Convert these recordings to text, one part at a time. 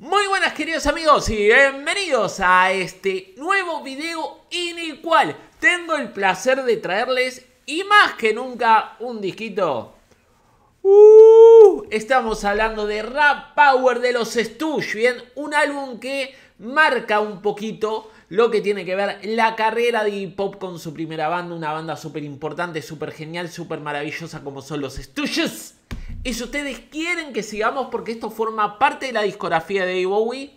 Muy buenas queridos amigos y bienvenidos a este nuevo video en el cual tengo el placer de traerles y más que nunca un disquito. Uh, estamos hablando de Rap Power de los Stush, bien, un álbum que marca un poquito lo que tiene que ver la carrera de hip hop con su primera banda, una banda súper importante, súper genial, súper maravillosa como son los Stooges. Y si ustedes quieren que sigamos porque esto forma parte de la discografía de Bowie,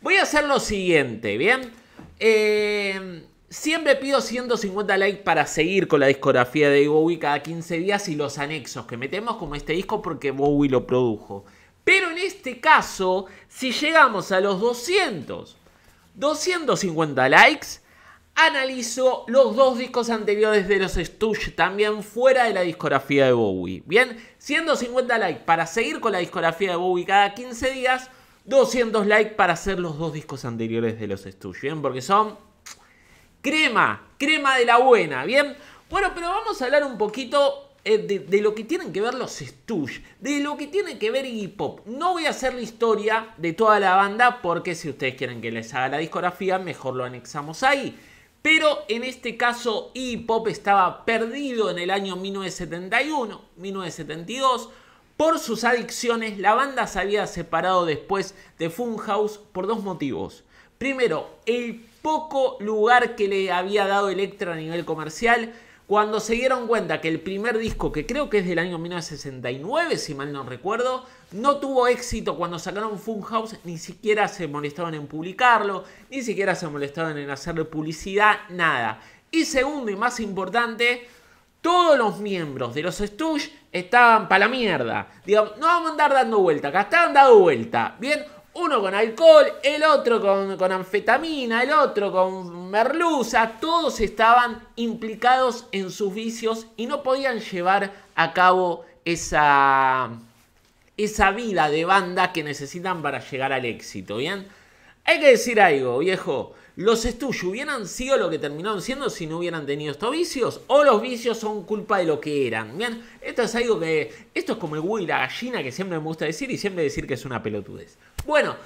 voy a hacer lo siguiente, ¿bien? Eh, siempre pido 150 likes para seguir con la discografía de Bowie cada 15 días y los anexos que metemos como este disco porque Bowie lo produjo. Pero en este caso, si llegamos a los 200 250 likes. Analizo los dos discos anteriores de los Stooge, también fuera de la discografía de Bowie. Bien, 150 likes para seguir con la discografía de Bowie cada 15 días. 200 likes para hacer los dos discos anteriores de los Stooge. Bien, porque son crema, crema de la buena. Bien, bueno, pero vamos a hablar un poquito eh, de, lo que tienen que ver los Stush, de lo que tiene que ver Iggy Pop. No voy a hacer la historia de toda la banda porque si ustedes quieren que les haga la discografía, mejor lo anexamos ahí. Pero en este caso Iggy Pop estaba perdido en el año 1971, 1972. Por sus adicciones, la banda se había separado después de Funhouse por dos motivos. Primero, el poco lugar que le había dado Electra a nivel comercial cuando se dieron cuenta que el primer disco, que creo que es del año 1969, si mal no recuerdo, no tuvo éxito cuando sacaron Funhouse, ni siquiera se molestaron en publicarlo, ni siquiera se molestaron en hacerle publicidad, nada. Y segundo y más importante, todos los miembros de los Stooges estaban para la mierda. Digamos, no vamos a andar dando vuelta, acá están dando vuelta. Bien, uno con alcohol, el otro con, anfetamina, el otro con merluza, todos estaban implicados en sus vicios y no podían llevar a cabo esa, esa vida de banda que necesitan para llegar al éxito, ¿bien? Hay que decir algo, viejo los Stush hubieran sido lo que terminaron siendo si no hubieran tenido estos vicios, o los vicios son culpa de lo que eran. Bien, esto es algo que. Esto es como el Bowie y la gallina que siempre me gusta decir y siempre decir que es una pelotudez. Bueno,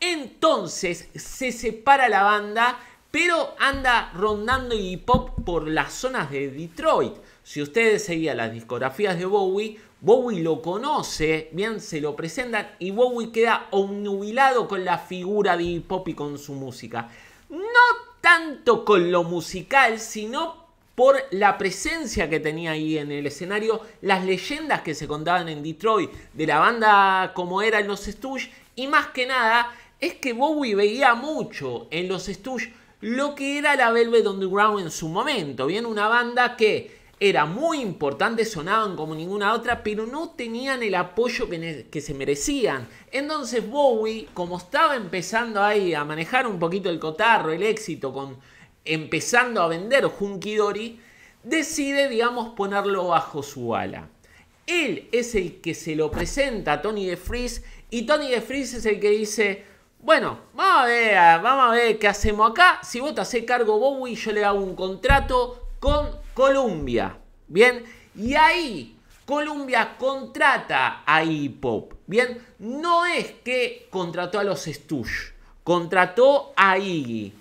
entonces se separa la banda, pero anda rondando hip hop por las zonas de Detroit. Si ustedes seguían las discografías de Bowie, Bowie lo conoce, bien se lo presentan y Bowie queda obnubilado con la figura de hip hop y con su música no tanto con lo musical, sino por la presencia que tenía ahí en el escenario, las leyendas que se contaban en Detroit de la banda como eran los Stooges y más que nada es que Bowie veía mucho en los Stooges lo que era la Velvet Underground en su momento, bien una banda que era muy importante, sonaban como ninguna otra, pero no tenían el apoyo que, se merecían. Entonces Bowie, como estaba empezando ahí a manejar un poquito el cotarro, el éxito, con empezando a vender Hunky Dory, decide, digamos, ponerlo bajo su ala. Él es el que se lo presenta a Tony de Fries y Tony de Fries es el que dice, bueno, vamos a ver, vamos a ver qué hacemos acá. Si vos te haces cargo Bowie, yo le hago un contrato con Columbia. Bien, y ahí Columbia contrata a Hip Hop. Bien, no es que contrató a los Stush, contrató a Iggy.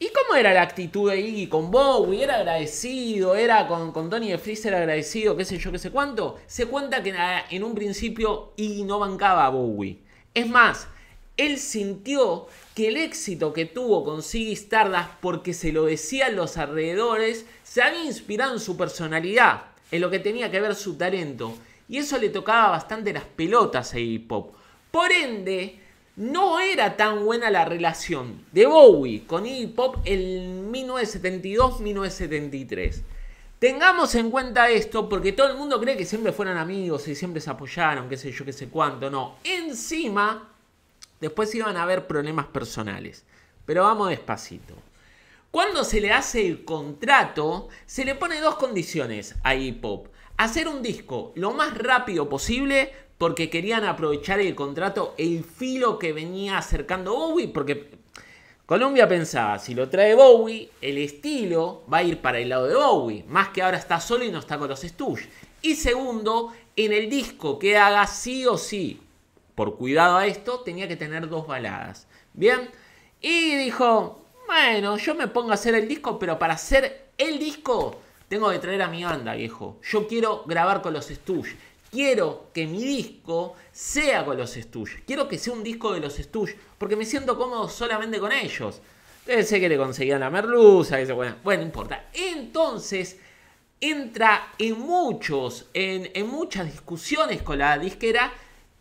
¿Y cómo era la actitud de Iggy con Bowie? ¿Era agradecido? ¿Era con, con Tony de Freezer agradecido? ¿Qué sé yo, qué sé cuánto? Se cuenta que en un principio Iggy no bancaba a Bowie. Es más, él sintió que el éxito que tuvo con Siggy Stardust porque se lo decían los alrededores se había inspirado en su personalidad, en lo que tenía que ver su talento. Y eso le tocaba bastante las pelotas a Hip Hop. Por ende, no era tan buena la relación de Bowie con Hip Hop en 1972-1973. Tengamos en cuenta esto porque todo el mundo cree que siempre fueron amigos y siempre se apoyaron, qué sé yo, qué sé cuánto. No, encima después iban a haber problemas personales. Pero vamos despacito. Cuando se le hace el contrato, se le pone dos condiciones a Hip Hop. Hacer un disco lo más rápido posible, porque querían aprovechar el contrato, el filo que venía acercando Bowie, porque Colombia pensaba, si lo trae Bowie, el estilo va a ir para el lado de Bowie, más que ahora está solo y no está con los Stooges. Y segundo, en el disco que haga sí o sí, por cuidado a esto, tenía que tener dos baladas. Bien, y dijo, bueno, yo me pongo a hacer el disco, pero para hacer el disco tengo que traer a mi banda, viejo. Yo quiero grabar con los Stush. Quiero que mi disco sea con los Stush. Quiero que sea un disco de los Stush, porque me siento cómodo solamente con ellos. sé que le conseguían la merluza, bueno, bueno, no importa. Entonces entra en muchos, en muchas discusiones con la disquera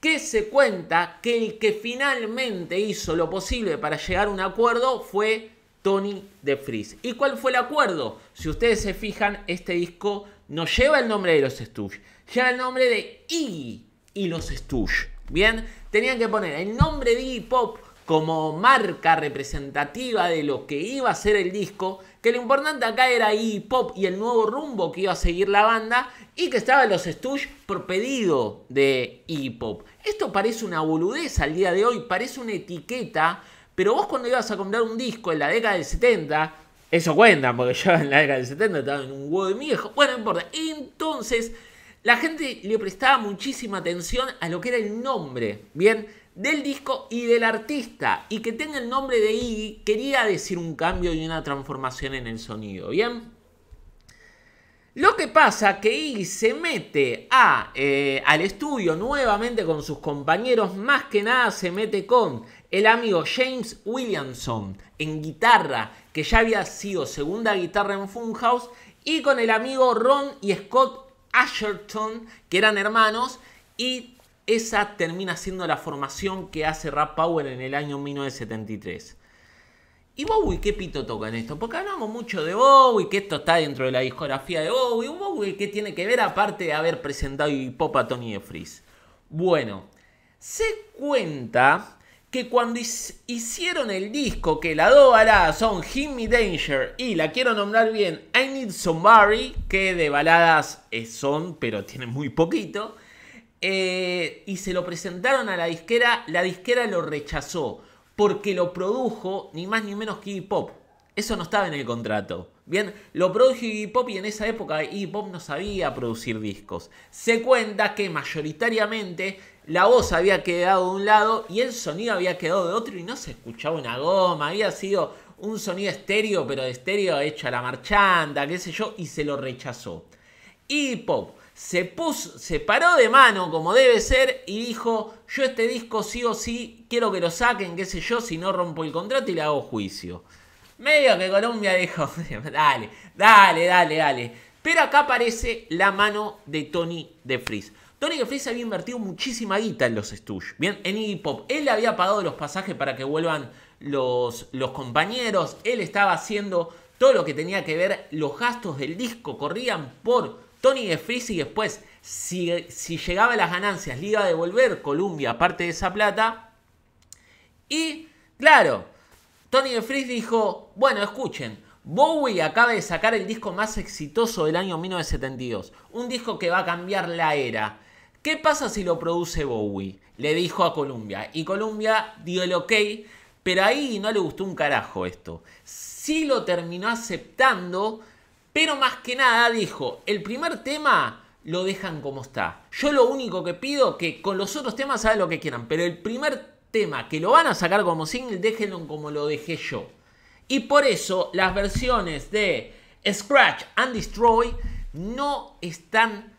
que se cuenta que el que finalmente hizo lo posible para llegar a un acuerdo fue Tony de Frizz. ¿Y cuál fue el acuerdo? Si ustedes se fijan, este disco no lleva el nombre de los Stooges, lleva el nombre de Iggy y los Stooges. Bien, tenían que poner el nombre de Iggy Pop como marca representativa de lo que iba a ser el disco, que lo importante acá era Iggy Pop y el nuevo rumbo que iba a seguir la banda, y que estaban los Stooges por pedido de Iggy Pop. Esto parece una boludez al día de hoy, parece una etiqueta pero vos cuando ibas a comprar un disco en la década del 70, eso cuenta, porque yo en la década del 70 estaba en un huevo de viejo. Bueno, no importa. Entonces, la gente le prestaba muchísima atención a lo que era el nombre, ¿bien? Del disco y del artista. Y que tenga el nombre de Iggy quería decir un cambio y una transformación en el sonido, ¿bien? Lo que pasa que Iggy se mete a, eh, al estudio nuevamente con sus compañeros, más que nada se mete con el amigo James Williamson en guitarra, que ya había sido segunda guitarra en Funhouse, y con el amigo Ron y Scott Asherton, que eran hermanos, y esa termina siendo la formación que hace Rap Power en el año 1973. ¿Y Bowie qué pito toca en esto? Porque hablamos mucho de Bowie, que esto está dentro de la discografía de Bowie. ¿Bowie qué tiene que ver aparte de haber presentado Hip Hop a Tony de Bueno, se cuenta que cuando hicieron el disco que la dos son Me Danger y la quiero nombrar bien, I Need Somebody, que de baladas son, pero tienen muy poquito, eh, y se lo presentaron a la disquera, la disquera lo rechazó porque lo produjo ni más ni menos que hip hop. Eso no estaba en el contrato. Bien, lo produjo Iggy Pop y en esa época Iggy Pop no sabía producir discos. Se cuenta que mayoritariamente la voz había quedado de un lado y el sonido había quedado de otro y no se escuchaba una goma. Había sido un sonido estéreo, pero de estéreo hecho a la marchanda, qué sé yo, y se lo rechazó. Iggy Pop se puso, se paró de mano como debe ser y dijo, yo este disco sí o sí quiero que lo saquen, qué sé yo, si no rompo el contrato y le hago juicio. Medio que Colombia dijo, dale, dale, dale, dale. Pero acá aparece la mano de Tony de Tony de había invertido muchísima guita en los Stush, bien, en Iggy Pop. Él había pagado los pasajes para que vuelvan los, compañeros. Él estaba haciendo todo lo que tenía que ver. Los gastos del disco corrían por Tony de y después, si, llegaba las ganancias, le iba a devolver Colombia parte de esa plata. Y, claro, Tony de dijo, bueno, escuchen, Bowie acaba de sacar el disco más exitoso del año 1972, un disco que va a cambiar la era. ¿Qué pasa si lo produce Bowie? Le dijo a Columbia. Y Columbia dio el ok, pero ahí no le gustó un carajo esto. Sí lo terminó aceptando, pero más que nada dijo, el primer tema lo dejan como está. Yo lo único que pido que con los otros temas hagan lo que quieran, pero el primer tema tema que lo van a sacar como single, déjenlo como lo dejé yo. Y por eso las versiones de Scratch and Destroy no están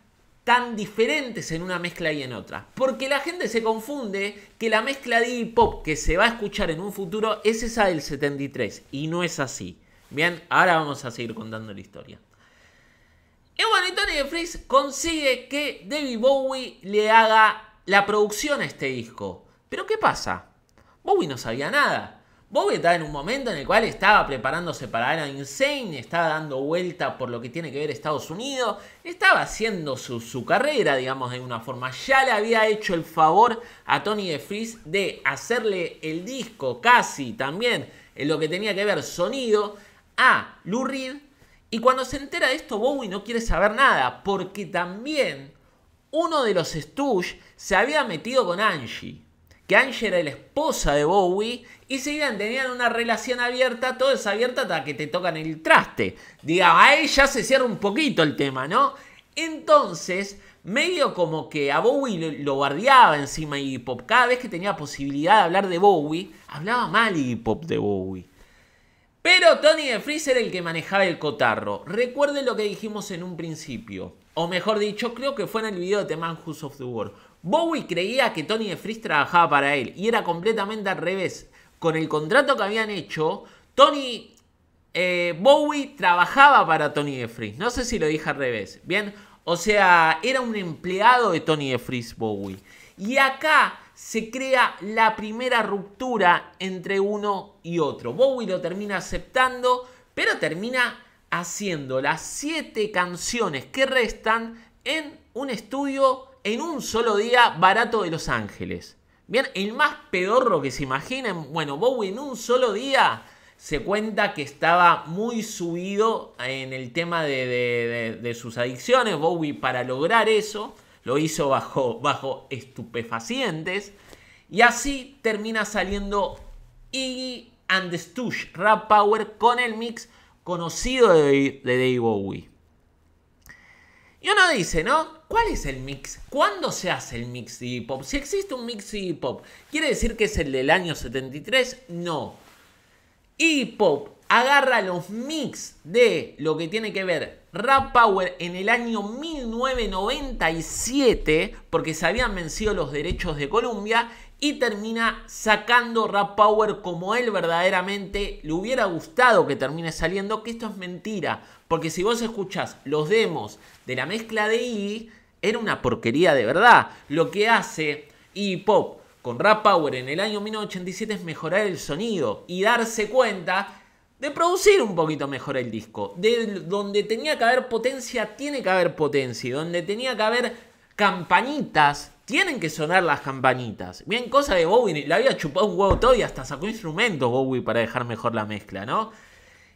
tan diferentes en una mezcla y en otra. Porque la gente se confunde que la mezcla de hip hop que se va a escuchar en un futuro es esa del 73. Y no es así. Bien, ahora vamos a seguir contando la historia. Y bueno, Tony de consigue que David Bowie le haga la producción a este disco. Pero ¿qué pasa? Bowie no sabía nada. Bowie estaba en un momento en el cual estaba preparándose para era Insane, estaba dando vuelta por lo que tiene que ver Estados Unidos, estaba haciendo su, carrera, digamos, de una forma. Ya le había hecho el favor a Tony de de hacerle el disco casi también en lo que tenía que ver sonido a Lou Y cuando se entera de esto, Bowie no quiere saber nada, porque también uno de los Stooges se había metido con Angie que Angie era la esposa de Bowie y seguían, tenían una relación abierta, todo es abierta hasta que te tocan el traste. Diga, ahí ya se cierra un poquito el tema, ¿no? Entonces, medio como que a Bowie lo, guardiaba encima y Pop. Cada vez que tenía posibilidad de hablar de Bowie, hablaba mal y Pop de Bowie. Pero Tony de Freezer el que manejaba el cotarro. Recuerden lo que dijimos en un principio. O mejor dicho, creo que fue en el video de The Man Who's of the World. Bowie creía que Tony de trabajaba para él y era completamente al revés. Con el contrato que habían hecho, Tony eh, Bowie trabajaba para Tony de No sé si lo dije al revés. Bien, o sea, era un empleado de Tony de Bowie. Y acá se crea la primera ruptura entre uno y otro. Bowie lo termina aceptando, pero termina haciendo las siete canciones que restan en un estudio en un solo día barato de Los Ángeles. Bien, el más pedorro que se imaginen. Bueno, Bowie en un solo día se cuenta que estaba muy subido en el tema de, sus adicciones. Bowie para lograr eso lo hizo bajo, bajo estupefacientes. Y así termina saliendo Iggy and the Stush, Rap Power, con el mix conocido de, de Dave Bowie. Y uno dice, ¿no? ¿Cuál es el mix? ¿Cuándo se hace el mix de hip hop? Si existe un mix de hip hop, ¿quiere decir que es el del año 73? No. Hip hop agarra los mix de lo que tiene que ver Rap Power en el año 1997, porque se habían vencido los derechos de Colombia, y termina sacando Rap Power como él verdaderamente le hubiera gustado que termine saliendo, que esto es mentira, porque si vos escuchás los demos de la mezcla de I, era una porquería de verdad. Lo que hace Hip Pop con Rap Power en el año 1987 es mejorar el sonido y darse cuenta de producir un poquito mejor el disco. De donde tenía que haber potencia, tiene que haber potencia. Y donde tenía que haber campanitas, tienen que sonar las campanitas. Bien, cosa de Bowie, le había chupado un huevo todo y hasta sacó instrumentos Bowie para dejar mejor la mezcla, ¿no?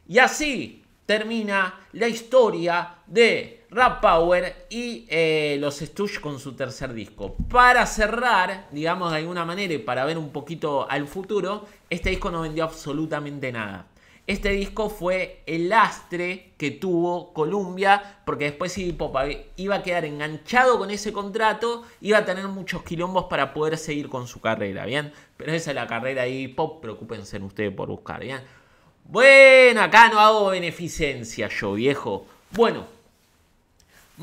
Y así termina la historia de Rap Power y eh, los Stush con su tercer disco. Para cerrar, digamos de alguna manera y para ver un poquito al futuro, este disco no vendió absolutamente nada. Este disco fue el lastre que tuvo Columbia, porque después si Pop iba a quedar enganchado con ese contrato, iba a tener muchos quilombos para poder seguir con su carrera, ¿bien? Pero esa es la carrera de Hip Pop, preocupense ustedes por buscar, ¿bien? Bueno, acá no hago beneficencia yo, viejo. Bueno,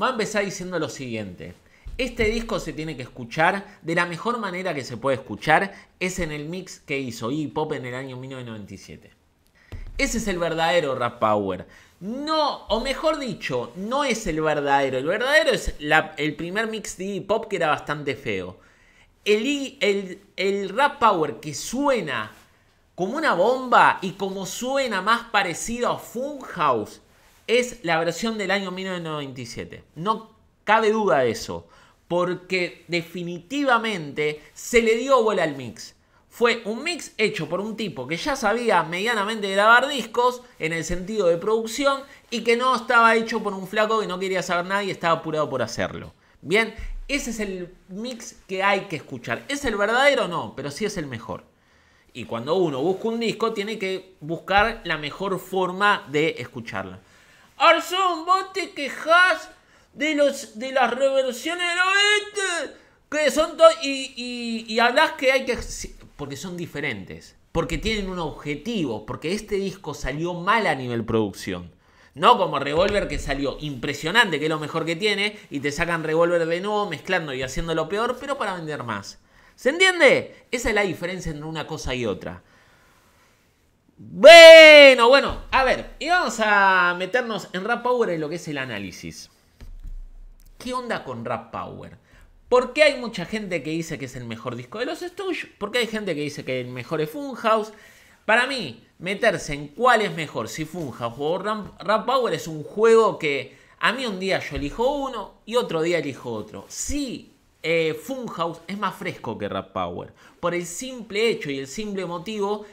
va a empezar diciendo lo siguiente. Este disco se tiene que escuchar de la mejor manera que se puede escuchar, es en el mix que hizo E-Hip Pop en el año 1997. Ese es el verdadero rap power. No, o mejor dicho, no es el verdadero. El verdadero es la, el primer mix de E-Hip Pop que era bastante feo. El, el, el rap power que suena como una bomba y como suena más parecido a House es la versión del año 1997. No cabe duda de eso, porque definitivamente se le dio bola al mix. Fue un mix hecho por un tipo que ya sabía medianamente grabar discos en el sentido de producción y que no estaba hecho por un flaco que no quería saber nada y estaba apurado por hacerlo. Bien, ese es el mix que hay que escuchar. ¿Es el verdadero? o No, pero sí es el mejor. Y cuando uno busca un disco, tiene que buscar la mejor forma de escucharlo. Arzón, vos te quejas de, los, de las reversiones, del oeste, que son y, y, y hablas que hay que... Porque son diferentes, porque tienen un objetivo, porque este disco salió mal a nivel producción. No como Revolver que salió impresionante, que es lo mejor que tiene, y te sacan Revolver de nuevo mezclando y haciendo lo peor, pero para vender más. ¿Se entiende? Esa es la diferencia entre una cosa y otra. Bueno, bueno, a ver, y vamos a meternos en Rap Power y lo que es el análisis. ¿Qué onda con Rap Power? ¿Por qué hay mucha gente que dice que es el mejor disco de los Stooges? ¿Por qué hay gente que dice que el mejor es Funhouse? Para mí, meterse en cuál es mejor, si Funhouse o Rap Power, es un juego que a mí un día yo elijo uno y otro día elijo otro. Sí, eh, Funhouse es más fresco que Rap Power, por el simple hecho y el simple motivo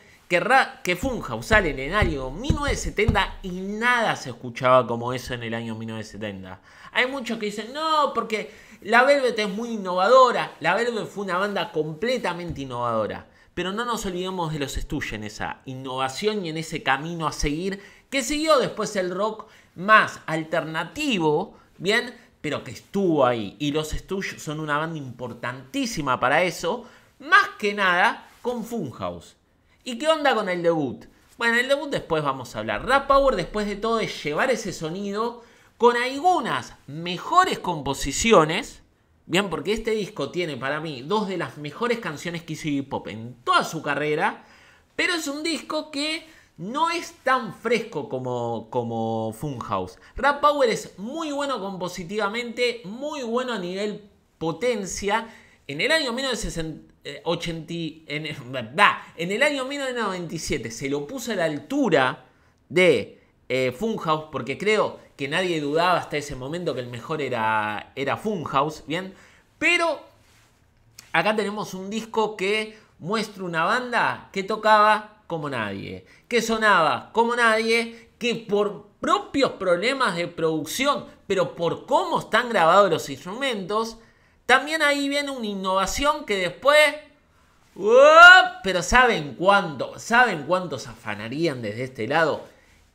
que Funhouse sale en el año 1970 y nada se escuchaba como eso en el año 1970. Hay muchos que dicen, no, porque la Velvet es muy innovadora, la Velvet fue una banda completamente innovadora. Pero no nos olvidemos de los Stooges en esa innovación y en ese camino a seguir que siguió después el rock más alternativo, ¿bien? Pero que estuvo ahí. Y los Stooges son una banda importantísima para eso, más que nada con Funhouse. ¿Y qué onda con el debut? Bueno, el debut después vamos a hablar. Rap Power, después de todo, es llevar ese sonido con algunas mejores composiciones. Bien, porque este disco tiene para mí dos de las mejores canciones que hizo hip hop en toda su carrera. Pero es un disco que no es tan fresco como, como Funhouse. Rap Power es muy bueno compositivamente, muy bueno a nivel potencia. En el año 1960, 80, eh, en, en, el año 1997 se lo puso a la altura de eh, Funhouse, porque creo que nadie dudaba hasta ese momento que el mejor era, era Funhouse, ¿bien? Pero acá tenemos un disco que muestra una banda que tocaba como nadie, que sonaba como nadie, que por propios problemas de producción, pero por cómo están grabados los instrumentos, también ahí viene una innovación que después... Pero ¿saben cuánto? ¿Saben cuánto se afanarían desde este lado?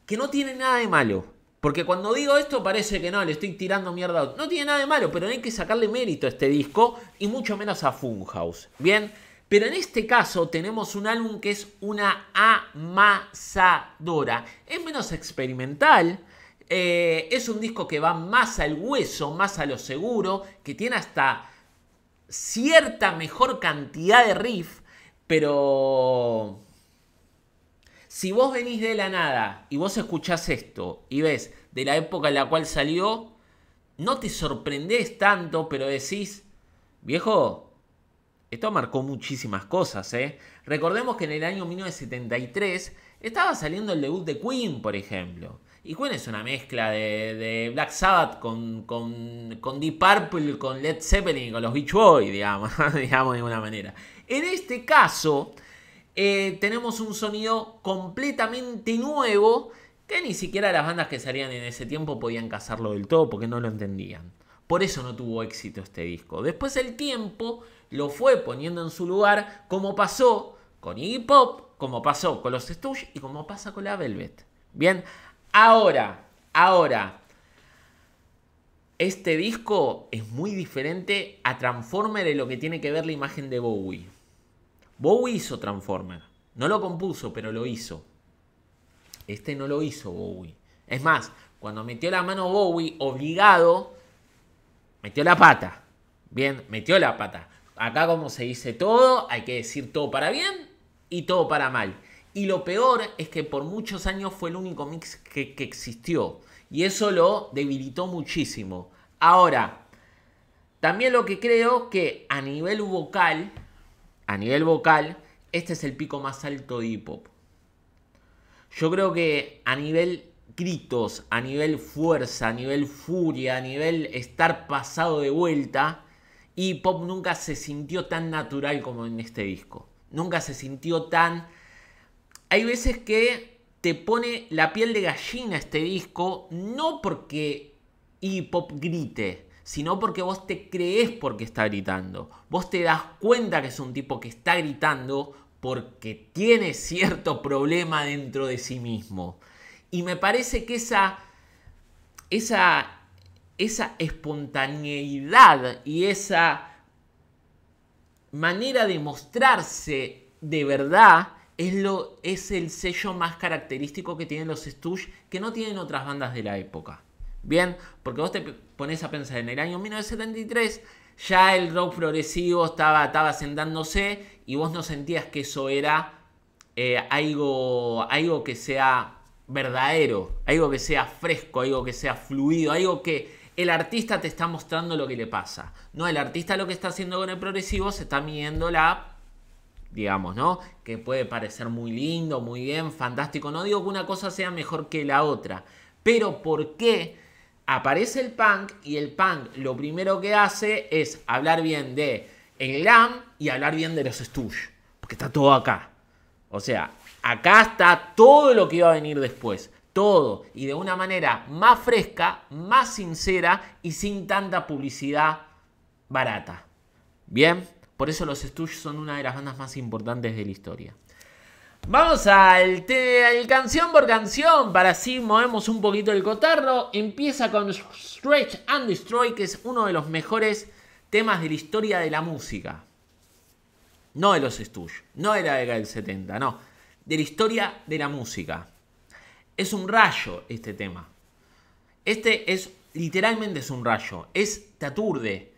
Que no tiene nada de malo. Porque cuando digo esto parece que no, le estoy tirando mierda. No tiene nada de malo, pero hay que sacarle mérito a este disco y mucho menos a Funhouse. Bien, pero en este caso tenemos un álbum que es una amasadora. Es menos experimental, eh, es un disco que va más al hueso, más a lo seguro, que tiene hasta cierta mejor cantidad de riff, pero si vos venís de la nada y vos escuchás esto y ves de la época en la cual salió, no te sorprendés tanto, pero decís, viejo, esto marcó muchísimas cosas, ¿eh? Recordemos que en el año 1973 estaba saliendo el debut de Queen, por ejemplo. Y Queen es una mezcla de, Black Sabbath con, Deep Purple, con Led Zeppelin y con los Beach Boys, digamos, digamos de alguna manera. En este caso, eh, tenemos un sonido completamente nuevo que ni siquiera las bandas que salían en ese tiempo podían cazarlo del todo porque no lo entendían. Por eso no tuvo éxito este disco. Después el tiempo lo fue poniendo en su lugar, como pasó con Iggy Pop, como pasó con los Stooges y como pasa con la Velvet. Bien, Ahora, ahora, este disco es muy diferente a Transformer en lo que tiene que ver la imagen de Bowie. Bowie hizo Transformer. No lo compuso, pero lo hizo. Este no lo hizo Bowie. Es más, cuando metió la mano Bowie, obligado, metió la pata. Bien, metió la pata. Acá como se dice todo, hay que decir todo para bien y todo para mal. Y lo peor es que por muchos años fue el único mix que, existió. Y eso lo debilitó muchísimo. Ahora, también lo que creo que a nivel vocal, a nivel vocal, este es el pico más alto de hip hop. Yo creo que a nivel gritos, a nivel fuerza, a nivel furia, a nivel estar pasado de vuelta, hip hop nunca se sintió tan natural como en este disco. Nunca se sintió tan hay veces que te pone la piel de gallina este disco, no porque hip hop grite, sino porque vos te crees porque está gritando. Vos te das cuenta que es un tipo que está gritando porque tiene cierto problema dentro de sí mismo. Y me parece que esa, esa, esa espontaneidad y esa manera de mostrarse de verdad es, lo, es el sello más característico que tienen los Stooges que no tienen otras bandas de la época. Bien, porque vos te pones a pensar en el año 1973 ya el rock progresivo estaba, estaba sentándose y vos no sentías que eso era eh, algo, algo que sea verdadero, algo que sea fresco, algo que sea fluido, algo que el artista te está mostrando lo que le pasa. No, el artista lo que está haciendo con el progresivo se está midiendo la digamos, ¿no? Que puede parecer muy lindo, muy bien, fantástico. No digo que una cosa sea mejor que la otra, pero ¿por qué? Aparece el punk y el punk lo primero que hace es hablar bien de el glam y hablar bien de los Stush, porque está todo acá. O sea, acá está todo lo que iba a venir después todo y de una manera más fresca, más sincera y sin tanta publicidad barata. Bien. Por eso los Stooges son una de las bandas más importantes de la historia. Vamos al, canción por canción para así movemos un poquito el cotarro. Empieza con Stretch and Destroy, que es uno de los mejores temas de la historia de la música. No de los Stooges, no de la década del 70, no. De la historia de la música. Es un rayo este tema. Este es, literalmente es un rayo. Es, Taturde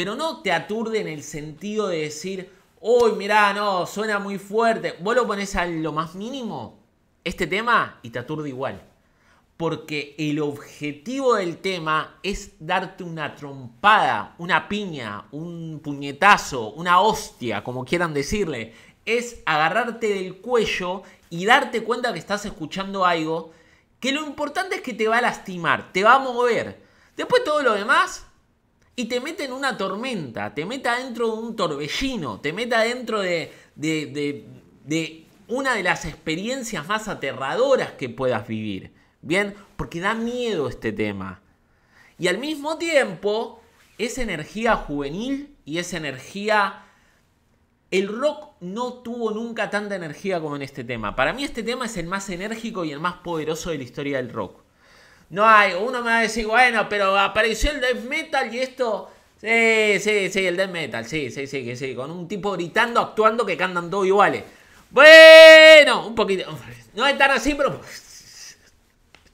pero no te aturde en el sentido de decir, uy, mirá, no, suena muy fuerte. Vos lo pones a lo más mínimo, este tema, y te aturde igual. Porque el objetivo del tema es darte una trompada, una piña, un puñetazo, una hostia, como quieran decirle. Es agarrarte del cuello y darte cuenta que estás escuchando algo que lo importante es que te va a lastimar, te va a mover. Después todo lo demás y te mete en una tormenta, te mete dentro de un torbellino, te mete dentro de, de una de las experiencias más aterradoras que puedas vivir. Bien, porque da miedo este tema. Y al mismo tiempo, es energía juvenil y es energía... El rock no tuvo nunca tanta energía como en este tema. Para mí este tema es el más enérgico y el más poderoso de la historia del rock. No hay, uno me va a decir, bueno, pero apareció el death metal y esto. Sí, sí, sí, el death metal, sí, sí, sí, sí, con un tipo gritando, actuando que cantan todos iguales. Bueno, un poquito. No es tan así, pero.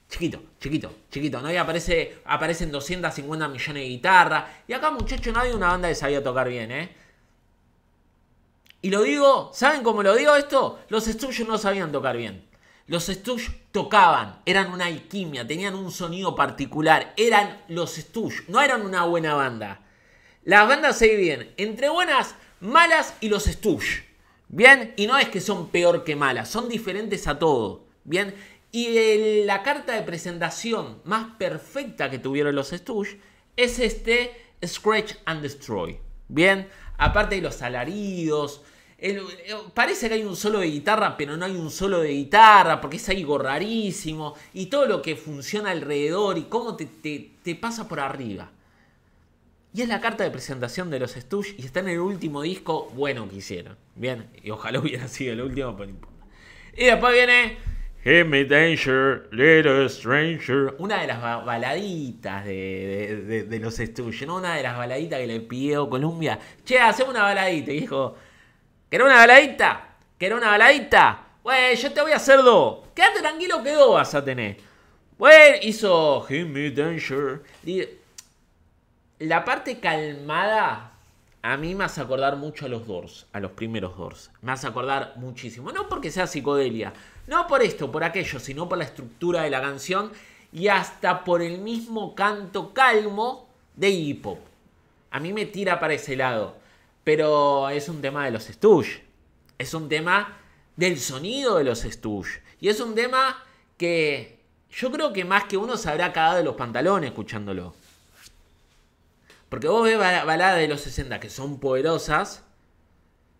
Chiquito, chiquito, chiquito, ¿no? Y aparece, aparecen 250 millones de guitarras. Y acá, muchachos, nadie una banda que sabía tocar bien, ¿eh? Y lo digo, ¿saben cómo lo digo esto? Los estudios no sabían tocar bien. Los Stush tocaban, eran una alquimia, tenían un sonido particular, eran los Stush, no eran una buena banda. Las bandas se bien, entre buenas, malas y los Stush. Bien, y no es que son peor que malas, son diferentes a todo. Bien, y la carta de presentación más perfecta que tuvieron los Stush es este Scratch and Destroy. Bien, aparte de los alaridos, eh, parece que hay un solo de guitarra, pero no hay un solo de guitarra, porque es algo rarísimo, y todo lo que funciona alrededor y cómo te, pasa por arriba. Y es la carta de presentación de los Stush y está en el último disco bueno que hicieron. Bien, y ojalá hubiera sido el último, pero no importa. Y después viene Me Danger, Little Stranger. Una de las baladitas de, los Stush, ¿no? Una de las baladitas que le pidió Columbia. Che, hacemos una baladita. Y dijo, ¿Querés una baladita? ¿Querés una baladita? Bueno, yo te voy a hacer dos. Quédate tranquilo que dos vas a tener. Bueno, hizo Me Danger. La parte calmada a mí me hace acordar mucho a los Doors, a los primeros Doors. Me hace acordar muchísimo. No porque sea psicodelia, no por esto, por aquello, sino por la estructura de la canción y hasta por el mismo canto calmo de hip hop. A mí me tira para ese lado. Pero es un tema de los stush Es un tema del sonido de los stush Y es un tema que yo creo que más que uno se habrá cagado de los pantalones escuchándolo. Porque vos ves baladas de los 60 que son poderosas,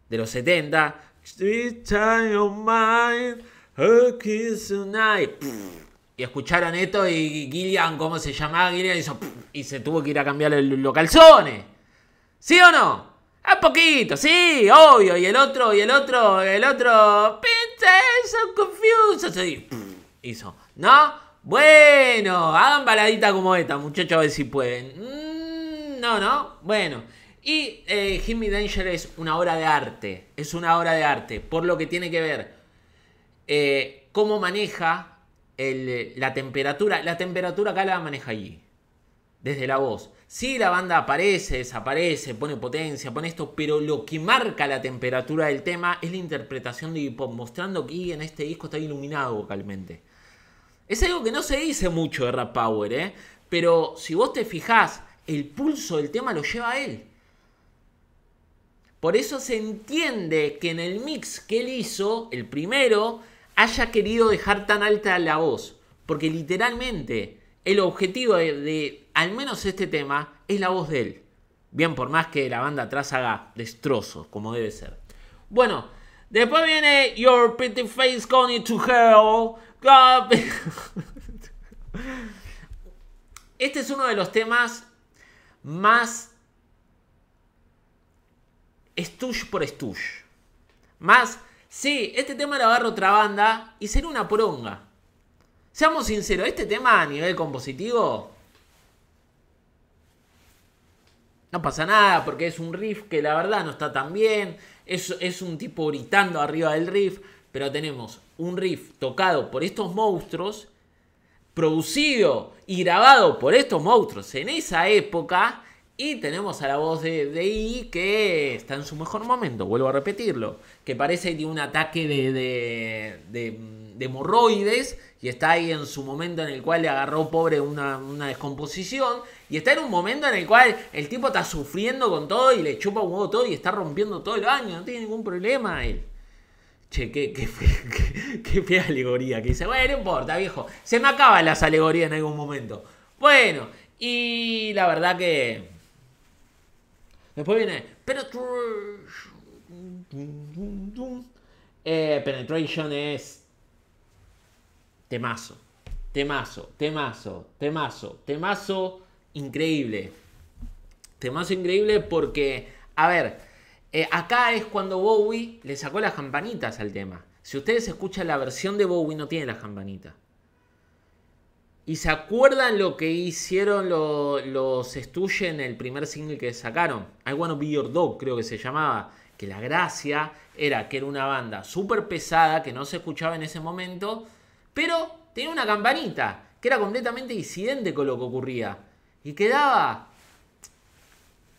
de los 70. Y escucharon esto y Gillian, ¿cómo se llamaba? Gillian y se tuvo que ir a cambiar los calzones. ¿Sí o no? A poquito, sí, obvio. Y el otro, y el otro, y el otro. eso, confuso. Sí. Hizo. ¿No? Bueno, hagan baladita como esta, muchachos, a ver si pueden. Mm, no, no. Bueno. Y Jimmy eh, Danger es una obra de arte. Es una obra de arte. Por lo que tiene que ver eh, cómo maneja la temperatura. La temperatura acá la maneja allí. Desde la voz. Sí, la banda aparece, desaparece, pone potencia, pone esto, pero lo que marca la temperatura del tema es la interpretación de hip hop, mostrando que en este disco está iluminado vocalmente. Es algo que no se dice mucho de Rap Power, ¿eh? pero si vos te fijás, el pulso del tema lo lleva él. Por eso se entiende que en el mix que él hizo, el primero, haya querido dejar tan alta la voz. Porque literalmente el objetivo de, al menos este tema es la voz de él. Bien, por más que la banda atrás haga destrozos, como debe ser. Bueno, después viene Your Pretty Face Gone to Hell. Este es uno de los temas más Stush por Stush. Más, sí, este tema lo agarra otra banda y será una poronga. Seamos sinceros, este tema a nivel compositivo no pasa nada porque es un riff que la verdad no está tan bien. Es, es, un tipo gritando arriba del riff. Pero tenemos un riff tocado por estos monstruos, producido y grabado por estos monstruos en esa época. Y tenemos a la voz de, I que está en su mejor momento, vuelvo a repetirlo. Que parece que tiene un ataque de, de, de, hemorroides y está ahí en su momento en el cual le agarró pobre una, descomposición. Y está en un momento en el cual el tipo está sufriendo con todo y le chupa un huevo todo y está rompiendo todo el año no tiene ningún problema él. Che, qué, qué, qué fea alegoría que dice. Bueno, no importa, viejo. Se me acaban las alegorías en algún momento. Bueno, y la verdad que Después viene Penetration. Eh, penetration es temazo. Temazo, temazo, temazo, temazo increíble. Temazo increíble porque, a ver, eh, acá es cuando Bowie le sacó las campanitas al tema. Si ustedes escuchan la versión de Bowie, no tiene las campanitas. ¿Y se acuerdan lo que hicieron los Stuye en el primer single que sacaron? I Wanna Be Your Dog, creo que se llamaba. Que la gracia era que era una banda súper pesada que no se escuchaba en ese momento, pero tenía una campanita que era completamente disidente con lo que ocurría. Y quedaba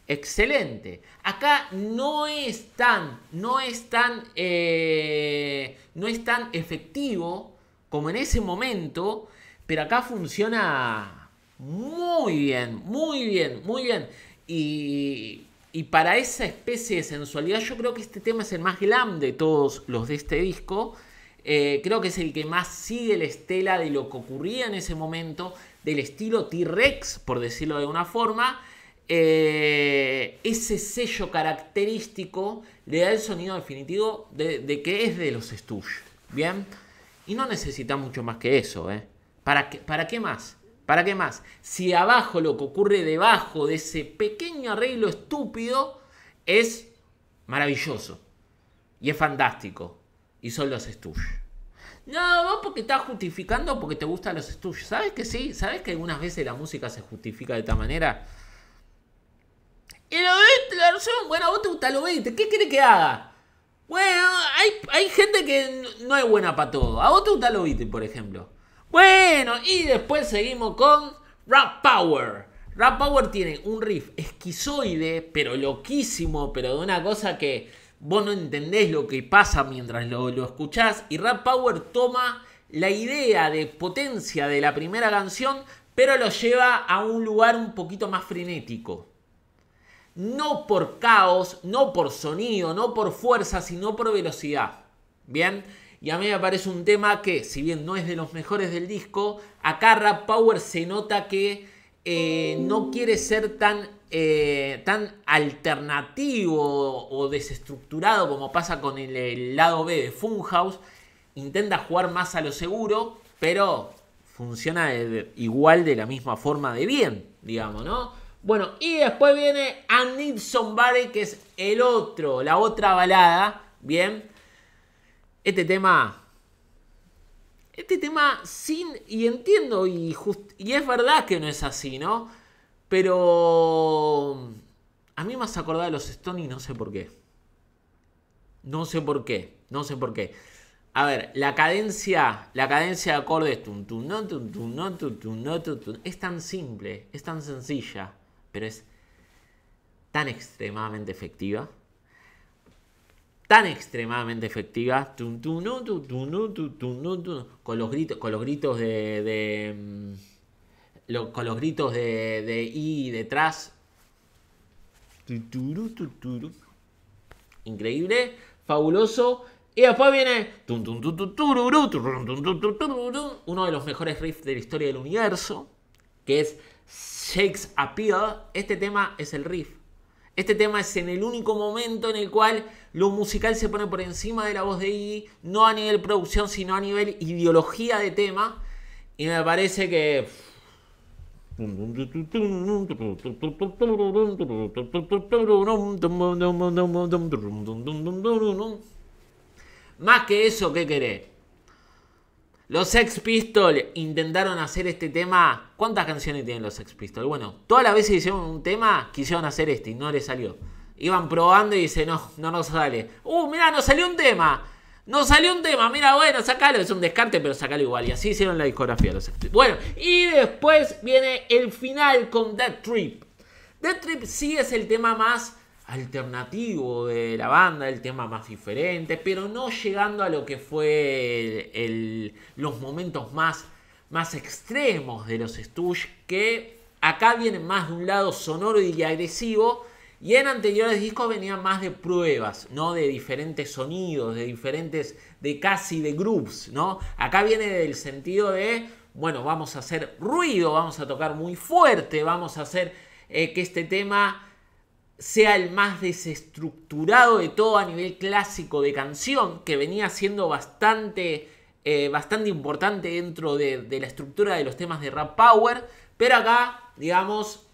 excelente. Acá no es tan, no es tan, eh, no es tan efectivo como en ese momento pero acá funciona muy bien, muy bien, muy bien. Y, para esa especie de sensualidad, yo creo que este tema es el más glam de todos los de este disco. Eh, creo que es el que más sigue la estela de lo que ocurría en ese momento, del estilo T-Rex, por decirlo de una forma. Eh, ese sello característico le da el sonido definitivo de, que es de los estudios. ¿bien? Y no necesita mucho más que eso, ¿eh? ¿Para qué, más? ¿Para qué más? Si abajo lo que ocurre debajo de ese pequeño arreglo estúpido es maravilloso y es fantástico y son los estudios. No, vos porque estás justificando porque te gustan los estudios. ¿Sabes que sí? ¿Sabes que algunas veces la música se justifica de esta manera? Y lo ves, este, bueno, a vos te gusta lo ¿Qué quiere que haga? Bueno, hay, gente que no es buena para todo. A vos te gusta lo viste, por ejemplo. Bueno, y después seguimos con Rap Power. Rap Power tiene un riff esquizoide, pero loquísimo, pero de una cosa que vos no entendés lo que pasa mientras lo, escuchás. Y Rap Power toma la idea de potencia de la primera canción, pero lo lleva a un lugar un poquito más frenético. No por caos, no por sonido, no por fuerza, sino por velocidad. Bien. Y a mí me parece un tema que, si bien no es de los mejores del disco, acá Rap Power se nota que eh, no quiere ser tan, eh, tan alternativo o desestructurado como pasa con el, lado B de Funhouse. Intenta jugar más a lo seguro, pero funciona igual de la misma forma de bien, digamos, ¿no? Bueno, y después viene I Need Somebody, que es el otro, la otra balada, ¿bien? Este tema. Este tema sin. Y entiendo, y, es verdad que no es así, ¿no? Pero. A mí me has acordado de los Stone y no sé por qué. No sé por qué. No sé por qué. A ver, la cadencia, la cadencia de acordes es tan simple, es tan sencilla, pero es tan extremadamente efectiva tan extremadamente efectivas con los gritos con los gritos de, de mm, con los gritos de, Y detrás increíble fabuloso y después viene uno de los mejores riffs de la historia del universo que es Shakespeare este tema es el riff este tema es en el único momento en el cual lo musical se pone por encima de la voz de Iggy, no a nivel producción, sino a nivel ideología de tema. Y me parece que... Más que eso, ¿qué querés? Los Sex Pistols intentaron hacer este tema. ¿Cuántas canciones tienen los Sex Pistols? Bueno, todas las veces hicieron un tema, quisieron hacer este y no les salió iban probando y dice, no, no nos sale. Uh, mira nos salió un tema. Nos salió un tema, mira, bueno, sacalo, es un descarte, pero sacalo igual. Y así hicieron la discografía. Los... Bueno, y después viene el final con Dead Trip. Dead Trip sí es el tema más alternativo de la banda, el tema más diferente, pero no llegando a lo que fue el, los momentos más, más extremos de los Stooges, que acá viene más de un lado sonoro y agresivo, y en anteriores discos venían más de pruebas, ¿no? De diferentes sonidos, de diferentes, de casi de groups, ¿no? Acá viene del sentido de, bueno, vamos a hacer ruido, vamos a tocar muy fuerte, vamos a hacer eh, que este tema sea el más desestructurado de todo a nivel clásico de canción, que venía siendo bastante, eh, bastante importante dentro de, de la estructura de los temas de Rap Power, pero acá, digamos,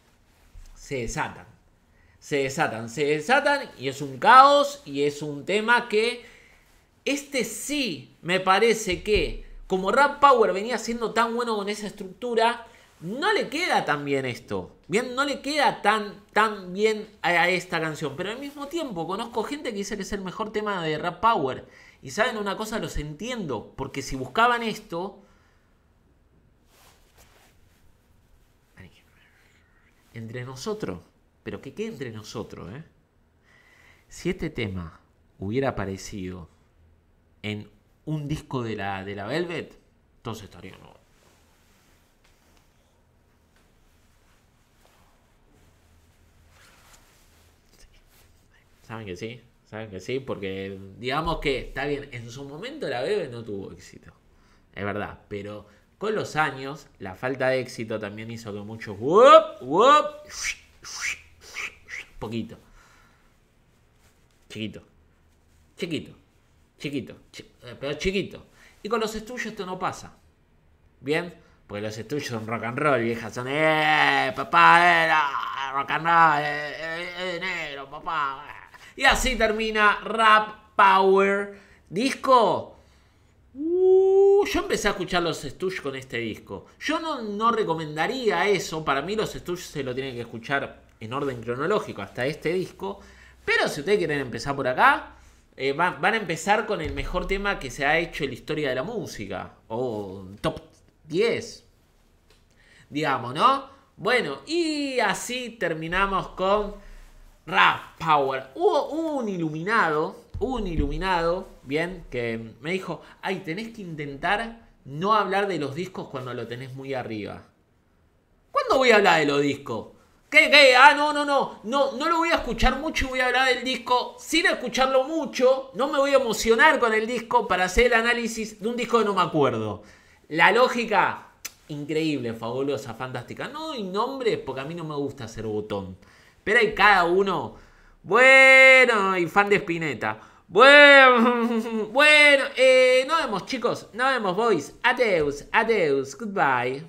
se desatan se desatan, se desatan y es un caos y es un tema que este sí me parece que como Rap Power venía siendo tan bueno con esa estructura, no le queda tan bien esto. Bien, no le queda tan, tan bien a, esta canción. Pero al mismo tiempo, conozco gente que dice que es el mejor tema de Rap Power. Y saben una cosa, los entiendo. Porque si buscaban esto, entre nosotros pero que quede entre nosotros, ¿eh? Si este tema hubiera aparecido en un disco de la, de la Velvet, entonces estaría nuevo. ¿Saben que sí? ¿Saben que sí? Porque digamos que está bien, en su momento la Velvet no tuvo éxito. Es verdad, pero con los años la falta de éxito también hizo que muchos... ¡Wop! Poquito. Chiquito. Chiquito. Chiquito. Eh, pero chiquito. Y con los estudios esto no pasa. ¿Bien? Porque los estudios son rock and roll, viejas. Son, eh, papá, eh, rock and roll, eh, papá. Y así termina Rap Power. Disco. Uh, yo empecé a escuchar los Stush con este disco. Yo no, no recomendaría eso. Para mí los Stush se lo tienen que escuchar en orden cronológico hasta este disco. Pero si ustedes quieren empezar por acá, eh, van, a empezar con el mejor tema que se ha hecho en la historia de la música. O top 10. Digamos, ¿no? Bueno, y así terminamos con Rap Power. hubo un iluminado, un iluminado, bien, que me dijo, ay, tenés que intentar no hablar de los discos cuando lo tenés muy arriba. ¿Cuándo voy a hablar de los discos? Ah, no, no, no, no, no lo voy a escuchar mucho y voy a hablar del disco sin escucharlo mucho. No me voy a emocionar con el disco para hacer el análisis de un disco que no me acuerdo. La lógica, increíble, fabulosa, fantástica. No hay nombres porque a mí no me gusta hacer botón. Pero hay cada uno, bueno, y fan de Spinetta. Bueno, bueno, eh, nos vemos chicos, nos vemos boys. Adeus, adeus, goodbye.